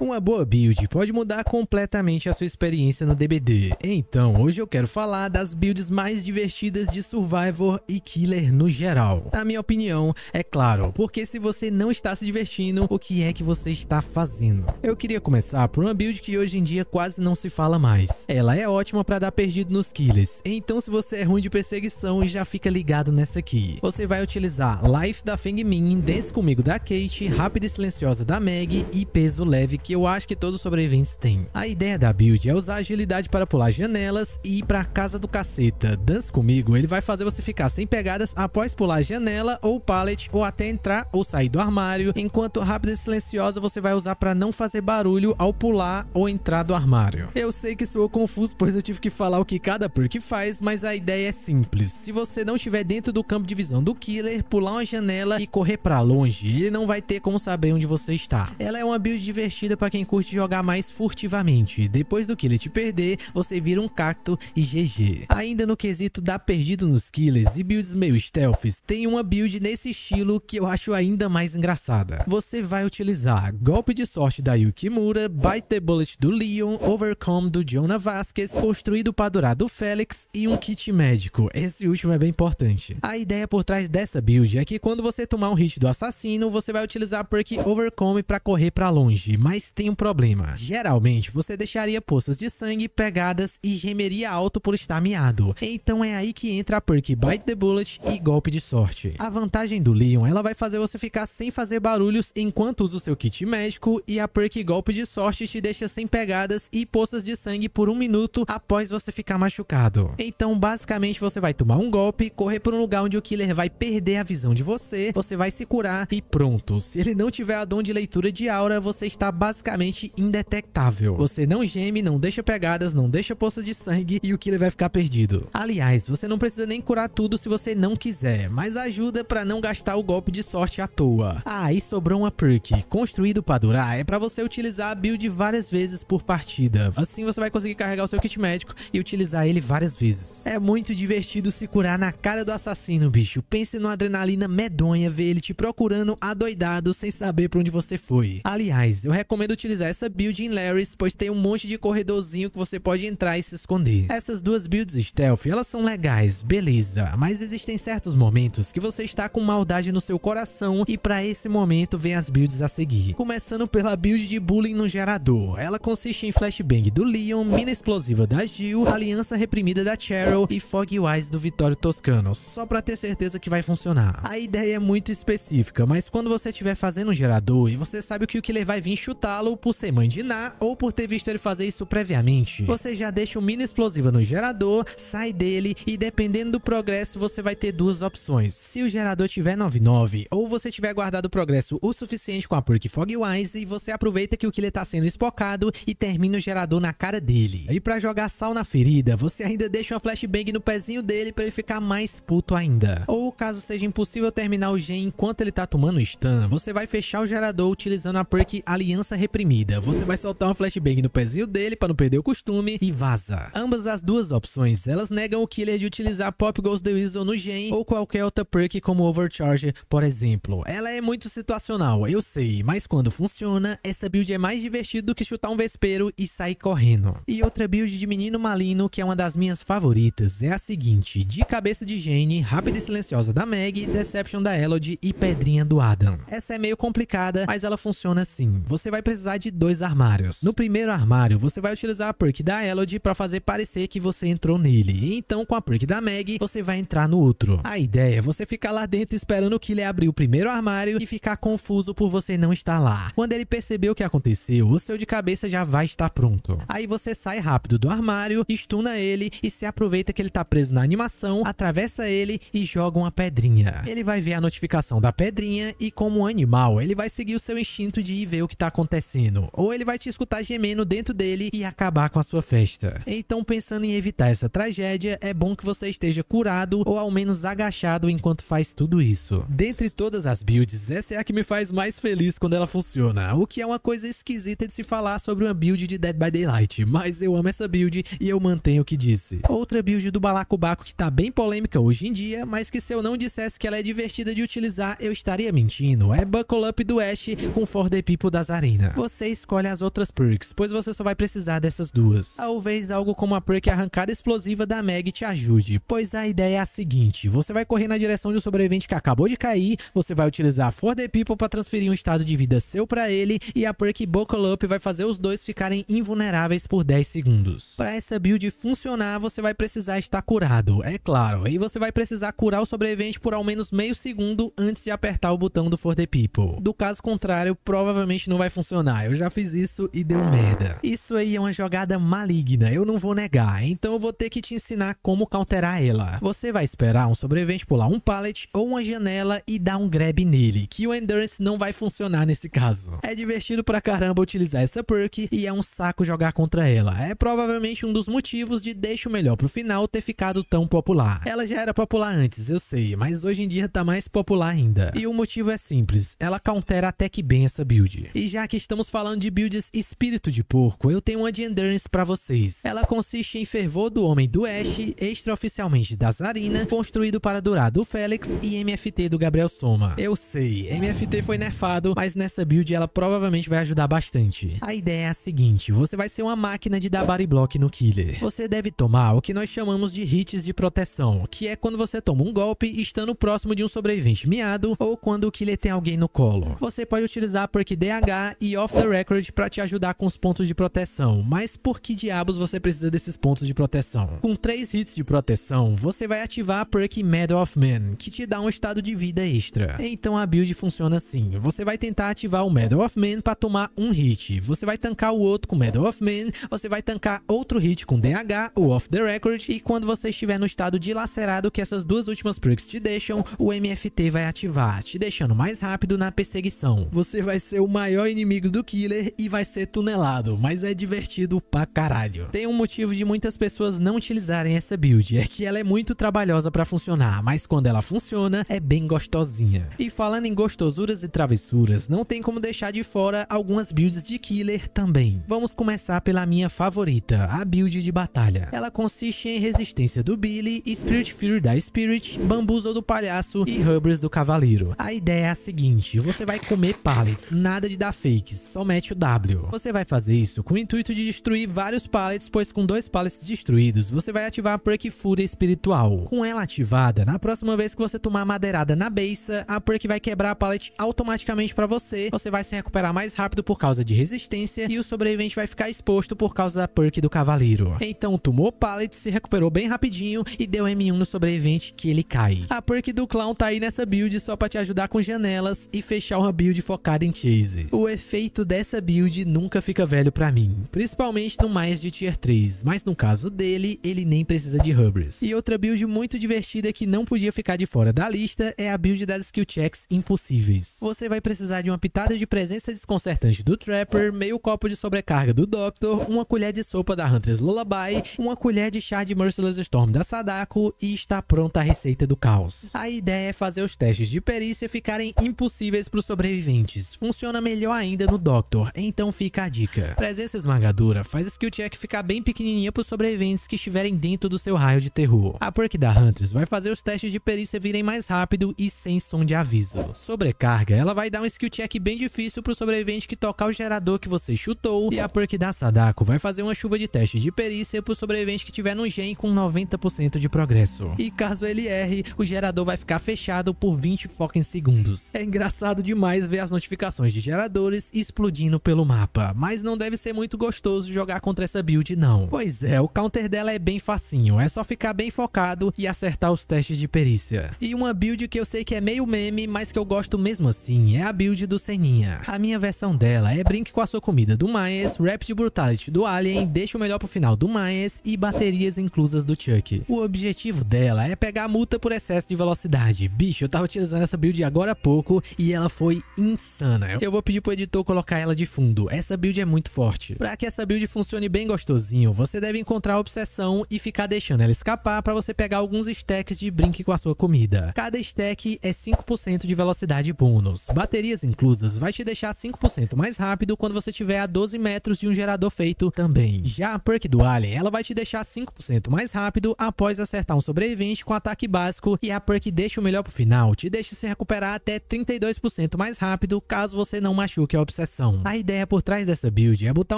Uma boa build pode mudar completamente a sua experiência no DBD. Então, hoje eu quero falar das builds mais divertidas de Survivor e Killer no geral. Na minha opinião, é claro, porque se você não está se divertindo, o que é que você está fazendo? Eu queria começar por uma build que hoje em dia quase não se fala mais. Ela é ótima para dar perdido nos Killers, então se você é ruim de perseguição, já fica ligado nessa aqui. Você vai utilizar Life da Feng Min, Dance Comigo da Kate, Rápida e Silenciosa da Meg e Peso Leve que eu acho que todos os sobreviventes têm. A ideia da build é usar agilidade para pular janelas e ir para casa do caceta. Dance comigo, ele vai fazer você ficar sem pegadas após pular janela ou pallet ou até entrar ou sair do armário, enquanto rápida e silenciosa você vai usar para não fazer barulho ao pular ou entrar do armário. Eu sei que sou confuso, pois eu tive que falar o que cada perk faz, mas a ideia é simples. Se você não estiver dentro do campo de visão do killer, pular uma janela e correr para longe, ele não vai ter como saber onde você está. Ela é uma build divertida para quem curte jogar mais furtivamente. Depois do killer te perder, você vira um cacto e GG. Ainda no quesito da perdido nos killers e builds meio stealths, tem uma build nesse estilo que eu acho ainda mais engraçada. Você vai utilizar Golpe de Sorte da Yukimura, Bite the Bullet do Leon, Overcome do Jonah Vasquez, Construído para Durar do Félix e um kit médico. Esse último é bem importante. A ideia por trás dessa build é que quando você tomar um hit do assassino, você vai utilizar a perk Overcome para correr para longe, mas tem um problema. Geralmente, você deixaria poças de sangue pegadas e gemeria alto por estar miado. Então é aí que entra a perk Bite the Bullet e Golpe de Sorte. A vantagem do Leon, ela vai fazer você ficar sem fazer barulhos enquanto usa o seu kit médico e a perk Golpe de Sorte te deixa sem pegadas e poças de sangue por um minuto após você ficar machucado. Então, basicamente, você vai tomar um golpe, correr para um lugar onde o killer vai perder a visão de você, você vai se curar e pronto. Se ele não tiver a dom de leitura de aura, você está basicamente basicamente indetectável. Você não geme, não deixa pegadas, não deixa poças de sangue e o killer vai ficar perdido. Aliás, você não precisa nem curar tudo se você não quiser, mas ajuda para não gastar o golpe de sorte à toa. Ah, e sobrou uma perk. Construído para durar é para você utilizar a build várias vezes por partida. Assim você vai conseguir carregar o seu kit médico e utilizar ele várias vezes. É muito divertido se curar na cara do assassino, bicho. Pense numa adrenalina medonha ver ele te procurando adoidado sem saber pra onde você foi. Aliás, eu recomendo recomendo utilizar essa build em Larry's, pois tem um monte de corredorzinho que você pode entrar e se esconder. Essas duas builds stealth, elas são legais, beleza, mas existem certos momentos que você está com maldade no seu coração e para esse momento vem as builds a seguir. Começando pela build de bullying no gerador. Ela consiste em flashbang do Leon, mina explosiva da Jill, aliança reprimida da Cheryl e fog wise do Vitório Toscano, só para ter certeza que vai funcionar. A ideia é muito específica, mas quando você estiver fazendo um gerador e você sabe que o que ele vai vir chutar matá-lo por ser mãe de Ná ou por ter visto ele fazer isso previamente. Você já deixa o mina explosiva no gerador, sai dele e dependendo do progresso você vai ter duas opções. Se o gerador tiver 99 ou você tiver guardado o progresso o suficiente com a perk Fogwise, você aproveita que o Killer tá sendo espocado e termina o gerador na cara dele. E para jogar sal na ferida, você ainda deixa uma flashbang no pezinho dele para ele ficar mais puto ainda. Ou caso seja impossível terminar o gen enquanto ele tá tomando stun, você vai fechar o gerador utilizando a perk Aliança reprimida. Você vai soltar uma flashbang no pezinho dele para não perder o costume e vaza. Ambas as duas opções, elas negam o Killer de utilizar Pop Goes the Weasel no Gen ou qualquer outra perk como Overcharge, por exemplo. Ela é muito situacional, eu sei, mas quando funciona, essa build é mais divertida do que chutar um vespeiro e sair correndo. E outra build de menino malino que é uma das minhas favoritas é a seguinte, de cabeça de Jane, rápida e silenciosa da Meg, Deception da Elodie e Pedrinha do Adam. Essa é meio complicada, mas ela funciona assim. Você vai precisar de dois armários. No primeiro armário, você vai utilizar a perk da Elodie para fazer parecer que você entrou nele. E então, com a perk da Meg, você vai entrar no outro. A ideia é você ficar lá dentro esperando o ele abrir o primeiro armário e ficar confuso por você não estar lá. Quando ele perceber o que aconteceu, o seu de cabeça já vai estar pronto. Aí você sai rápido do armário, estuna ele e se aproveita que ele tá preso na animação, atravessa ele e joga uma pedrinha. Ele vai ver a notificação da pedrinha e como um animal, ele vai seguir o seu instinto de ir ver o que tá acontecendo acontecendo, ou ele vai te escutar gemendo dentro dele e acabar com a sua festa. Então, pensando em evitar essa tragédia, é bom que você esteja curado ou ao menos agachado enquanto faz tudo isso. Dentre todas as builds, essa é a que me faz mais feliz quando ela funciona, o que é uma coisa esquisita de se falar sobre uma build de Dead by Daylight, mas eu amo essa build e eu mantenho o que disse. Outra build do Balacobaco que tá bem polêmica hoje em dia, mas que se eu não dissesse que ela é divertida de utilizar, eu estaria mentindo. É Buckle Up do Ash com For The People das Arenas. É. Você escolhe as outras perks, pois você só vai precisar dessas duas. Talvez algo como a perk arrancada explosiva da Meg te ajude, pois a ideia é a seguinte, você vai correr na direção de um sobrevivente que acabou de cair, você vai utilizar a For The People para transferir um estado de vida seu para ele e a perk Buckle Up vai fazer os dois ficarem invulneráveis por 10 segundos. Para essa build funcionar, você vai precisar estar curado, é claro, e você vai precisar curar o sobrevivente por ao menos meio segundo antes de apertar o botão do For The People. Do caso contrário, provavelmente não vai funcionar funcionar. Eu já fiz isso e deu merda. Isso aí é uma jogada maligna, eu não vou negar. Então eu vou ter que te ensinar como counterar ela. Você vai esperar um sobrevivente pular um pallet ou uma janela e dar um grab nele, que o Endurance não vai funcionar nesse caso. É divertido pra caramba utilizar essa perk e é um saco jogar contra ela. É provavelmente um dos motivos de Deixa o Melhor pro Final ter ficado tão popular. Ela já era popular antes, eu sei, mas hoje em dia tá mais popular ainda. E o motivo é simples, ela countera até que bem essa build. E já que estamos falando de builds espírito de porco, eu tenho uma de Endurance para vocês. Ela consiste em fervor do Homem do Oeste, extraoficialmente da Zarina, construído para durar do Félix e MFT do Gabriel Soma. Eu sei, MFT foi nerfado, mas nessa build ela provavelmente vai ajudar bastante. A ideia é a seguinte, você vai ser uma máquina de dar body block no killer. Você deve tomar o que nós chamamos de hits de proteção, que é quando você toma um golpe estando próximo de um sobrevivente miado ou quando o killer tem alguém no colo. Você pode utilizar perk DH e off the record para te ajudar com os pontos de proteção. Mas por que diabos você precisa desses pontos de proteção? Com 3 hits de proteção, você vai ativar a perk Medal of Man, que te dá um estado de vida extra. Então a build funciona assim, você vai tentar ativar o Medal of Man para tomar um hit, você vai tancar o outro com Medal of Man, você vai tancar outro hit com DH o off the record, e quando você estiver no estado dilacerado que essas duas últimas perks te deixam, o MFT vai ativar, te deixando mais rápido na perseguição. Você vai ser o maior inimigo do killer e vai ser tunelado, mas é divertido pra caralho. Tem um motivo de muitas pessoas não utilizarem essa build, é que ela é muito trabalhosa pra funcionar, mas quando ela funciona, é bem gostosinha. E falando em gostosuras e travessuras, não tem como deixar de fora algumas builds de killer também. Vamos começar pela minha favorita, a build de batalha. Ela consiste em resistência do Billy, Spirit Fury da Spirit, Bambuzo do Palhaço e rubbers do Cavaleiro. A ideia é a seguinte, você vai comer pallets, nada de dar fake, só mete o W. Você vai fazer isso com o intuito de destruir vários pallets, pois com dois pallets destruídos, você vai ativar a Perk Fúria Espiritual. Com ela ativada, na próxima vez que você tomar madeirada na beiça, a Perk vai quebrar a pallet automaticamente para você, você vai se recuperar mais rápido por causa de resistência e o sobrevivente vai ficar exposto por causa da Perk do Cavaleiro. Então tomou pallet, se recuperou bem rapidinho e deu M1 no sobrevivente que ele cai. A Perk do Clown tá aí nessa build só pra te ajudar com janelas e fechar uma build focada em chase. O efeito efeito dessa build nunca fica velho pra mim, principalmente no mais de tier 3, mas no caso dele, ele nem precisa de Hubris. E outra build muito divertida que não podia ficar de fora da lista é a build das skill checks impossíveis. Você vai precisar de uma pitada de presença desconcertante do Trapper, meio copo de sobrecarga do Doctor, uma colher de sopa da Huntress Lullaby, uma colher de chá de Merciless Storm da Sadako e está pronta a receita do caos. A ideia é fazer os testes de perícia ficarem impossíveis para os sobreviventes. Funciona melhor ainda no Doctor, então fica a dica. Presença esmagadora faz a skill check ficar bem pequenininha para os sobreviventes que estiverem dentro do seu raio de terror. A perk da Huntress vai fazer os testes de perícia virem mais rápido e sem som de aviso. Sobrecarga, ela vai dar um skill check bem difícil para o sobrevivente que tocar o gerador que você chutou e a perk da Sadako vai fazer uma chuva de testes de perícia para o sobrevivente que tiver no gen com 90% de progresso. E caso ele erre, o gerador vai ficar fechado por 20 fucking segundos. É engraçado demais ver as notificações de geradores explodindo pelo mapa. Mas não deve ser muito gostoso jogar contra essa build não. Pois é, o counter dela é bem facinho, é só ficar bem focado e acertar os testes de perícia. E uma build que eu sei que é meio meme, mas que eu gosto mesmo assim, é a build do Seninha. A minha versão dela é brinque com a sua comida do Maes, Rapid Brutality do Alien, deixa o melhor pro final do Myers e baterias inclusas do Chuck. O objetivo dela é pegar a multa por excesso de velocidade. Bicho, eu tava utilizando essa build agora há pouco e ela foi insana. Eu vou pedir pro editor colocar ela de fundo. Essa build é muito forte. Para que essa build funcione bem gostosinho, você deve encontrar a obsessão e ficar deixando ela escapar para você pegar alguns stacks de brinque com a sua comida. Cada stack é 5% de velocidade bônus. Baterias inclusas vai te deixar 5% mais rápido quando você estiver a 12 metros de um gerador feito também. Já a perk do Alien, ela vai te deixar 5% mais rápido após acertar um sobrevivente com ataque básico e a perk deixa o melhor pro final, te deixa se recuperar até 32% mais rápido caso você não machuque a obsessão sessão. A ideia por trás dessa build é botar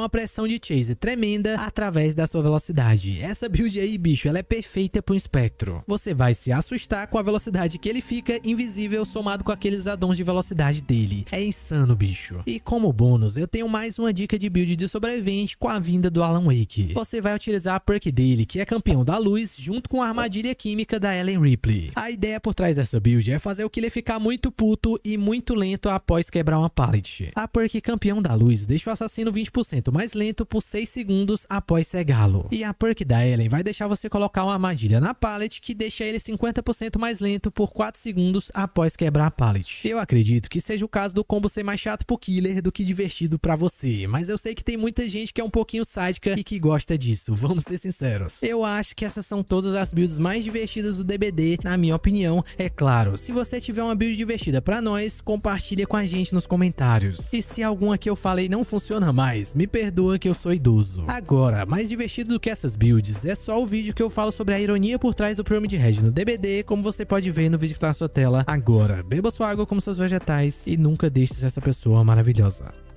uma pressão de chase tremenda através da sua velocidade. Essa build aí, bicho, ela é perfeita para um espectro. Você vai se assustar com a velocidade que ele fica invisível somado com aqueles addons de velocidade dele. É insano, bicho. E como bônus, eu tenho mais uma dica de build de sobrevivente com a vinda do Alan Wake. Você vai utilizar a perk dele, que é campeão da luz, junto com a armadilha química da Ellen Ripley. A ideia por trás dessa build é fazer o Killer ficar muito puto e muito lento após quebrar uma pallet. A perk Maverick campeão da luz deixa o assassino 20% mais lento por 6 segundos após cegá-lo. E a perk da Ellen vai deixar você colocar uma armadilha na pallet que deixa ele 50% mais lento por 4 segundos após quebrar a pallet. Eu acredito que seja o caso do combo ser mais chato pro killer do que divertido para você, mas eu sei que tem muita gente que é um pouquinho sádica e que gosta disso, vamos ser sinceros. Eu acho que essas são todas as builds mais divertidas do DBD, na minha opinião, é claro. Se você tiver uma build divertida para nós, compartilha com a gente nos comentários. E se alguma que eu falei não funciona mais, me perdoa que eu sou idoso. Agora, mais divertido do que essas builds, é só o vídeo que eu falo sobre a ironia por trás do Pyramid Head no DBD, como você pode ver no vídeo que tá na sua tela agora. Beba sua água como seus vegetais e nunca deixe essa pessoa maravilhosa.